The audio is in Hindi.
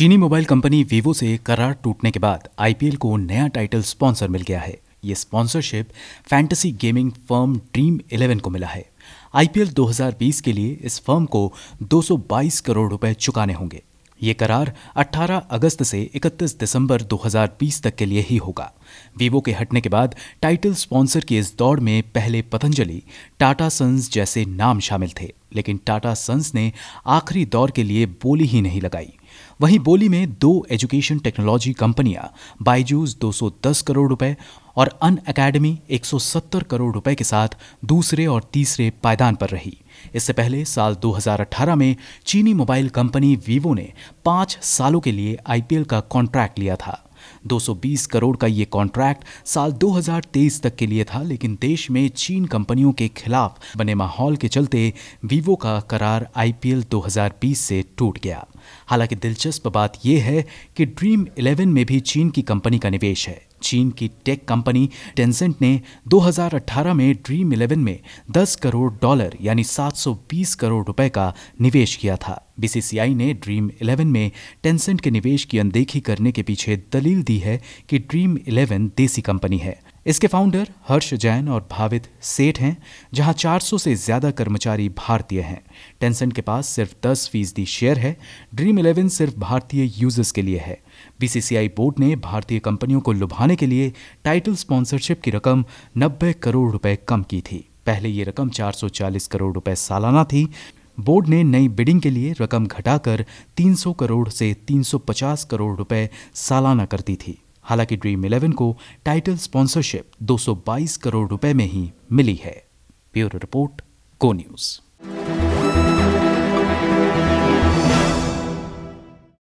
चीनी मोबाइल कंपनी वीवो से करार टूटने के बाद आईपीएल को नया टाइटल स्पॉन्सर मिल गया है ये sponsorship fantasy gaming firm Dream Eleven को मिला है आईपीएल 2020 के लिए इस फर्म को 222 करोड़ रुपए चुकाने होंगे ये करार 18 अगस्त से 31 दिसंबर 2020 तक के लिए ही होगा वीवो के हटने के बाद टाइटल स्पॉन्सर की इस दौड़ में पहले पतंजलि टाटा सन्स जैसे नाम शामिल थे लेकिन टाटा सन्स ने आखिरी दौर के लिए बोली ही नहीं लगाई वहीं बोली में दो एजुकेशन टेक्नोलॉजी कंपनियां बाइजूस 210 करोड़ रुपए और अन अकेडमी 170 करोड़ रुपए के साथ दूसरे और तीसरे पायदान पर रही इससे पहले साल 2018 में चीनी मोबाइल कंपनी वीवो ने पांच सालों के लिए आईपीएल का कॉन्ट्रैक्ट लिया था 220 करोड़ का ये कॉन्ट्रैक्ट साल 2023 तक के लिए था लेकिन देश में चीन कंपनियों के खिलाफ बने माहौल के चलते वीवो का करार आईपीएल 2020 से टूट गया हालांकि दिलचस्प बात यह है कि ड्रीम इलेवन में भी चीन की कंपनी का निवेश है चीन की टेक कंपनी टेंसेंट ने 2018 में ड्रीम इलेवन में 10 करोड़ डॉलर यानी 720 करोड़ रुपए का निवेश किया था बीसीसीआई ने ड्रीम इलेवन में टेंसेंट के निवेश की अनदेखी करने के पीछे दलील दी है कि ड्रीम इलेवन देसी कंपनी है इसके फाउंडर हर्ष जैन और भावित सेठ हैं जहां 400 से ज़्यादा कर्मचारी भारतीय हैं टेंसेंट के पास सिर्फ 10 फीसदी शेयर है ड्रीम इलेवन सिर्फ भारतीय यूजर्स के लिए है बीसीसीआई बोर्ड ने भारतीय कंपनियों को लुभाने के लिए टाइटल स्पॉन्सरशिप की रकम 90 करोड़ रुपए कम की थी पहले ये रकम 440 करोड़ रुपए सालाना थी बोर्ड ने नई बिडिंग के लिए रकम घटाकर 300 करोड़ से 350 करोड़ रुपए सालाना कर दी थी हालांकि ड्रीम इलेवन को टाइटल स्पॉन्सरशिप 222 करोड़ रुपए में ही मिली है ब्यूरो रिपोर्ट को न्यूज़